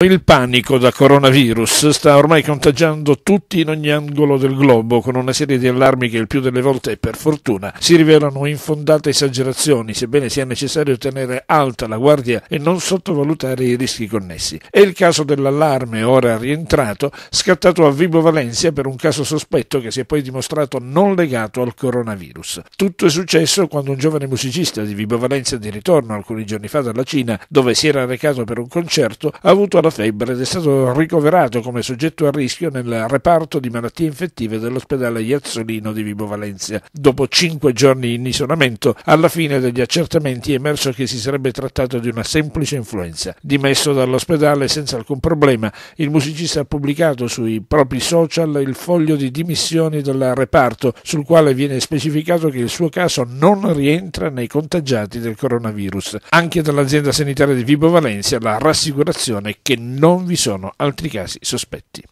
Il panico da coronavirus sta ormai contagiando tutti in ogni angolo del globo con una serie di allarmi che il più delle volte, per fortuna, si rivelano infondate esagerazioni, sebbene sia necessario tenere alta la guardia e non sottovalutare i rischi connessi. È il caso dell'allarme, ora rientrato, scattato a Vibo Valencia per un caso sospetto che si è poi dimostrato non legato al coronavirus. Tutto è successo quando un giovane musicista di Vibo Valencia di ritorno alcuni giorni fa dalla Cina, dove si era recato per un concerto, ha avuto la la febbre ed è stato ricoverato come soggetto a rischio nel reparto di malattie infettive dell'ospedale Iazzolino di Vibo Valencia. Dopo cinque giorni in isolamento, alla fine degli accertamenti è emerso che si sarebbe trattato di una semplice influenza. Dimesso dall'ospedale senza alcun problema, il musicista ha pubblicato sui propri social il foglio di dimissioni del reparto, sul quale viene specificato che il suo caso non rientra nei contagiati del coronavirus. Anche dall'azienda sanitaria di Vibo Valencia la rassicurazione che non vi sono altri casi sospetti.